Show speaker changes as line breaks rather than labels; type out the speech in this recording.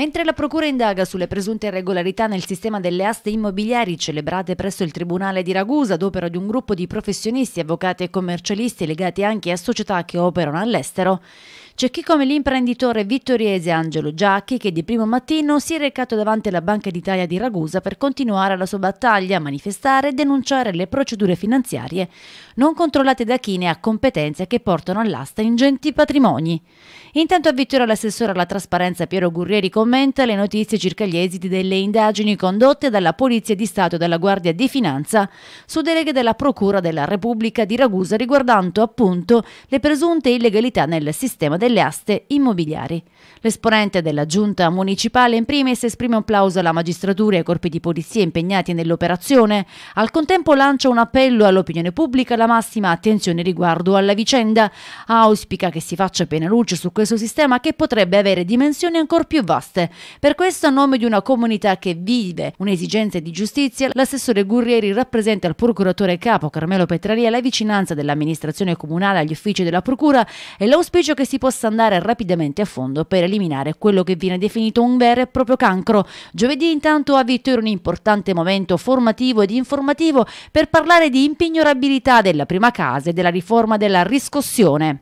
Mentre la Procura indaga sulle presunte irregolarità nel sistema delle aste immobiliari celebrate presso il Tribunale di Ragusa ad opera di un gruppo di professionisti, avvocati e commercialisti legati anche a società che operano all'estero, c'è chi come l'imprenditore vittoriese Angelo Giacchi che di primo mattino si è recato davanti alla Banca d'Italia di Ragusa per continuare la sua battaglia, manifestare e denunciare le procedure finanziarie non controllate da chi ne ha competenze che portano all'asta ingenti patrimoni. Intanto a Vittorio l'assessore alla trasparenza Piero Gurrieri commenta le notizie circa gli esiti delle indagini condotte dalla Polizia di Stato e dalla Guardia di Finanza su deleghe della Procura della Repubblica di Ragusa riguardando appunto le presunte illegalità nel sistema del delle aste immobiliari. L'esponente della giunta municipale in primis esprime un plauso alla magistratura e ai corpi di polizia impegnati nell'operazione, al contempo lancia un appello all'opinione pubblica alla massima attenzione riguardo alla vicenda, auspica che si faccia appena luce su questo sistema che potrebbe avere dimensioni ancora più vaste. Per questo a nome di una comunità che vive un'esigenza di giustizia, l'assessore Gurrieri rappresenta al procuratore capo Carmelo Petraria la vicinanza dell'amministrazione comunale agli uffici della procura e l'auspicio che si possa possa andare rapidamente a fondo per eliminare quello che viene definito un vero e proprio cancro. Giovedì intanto a Vittorio un importante momento formativo ed informativo per parlare di impignorabilità della prima casa e della riforma della riscossione.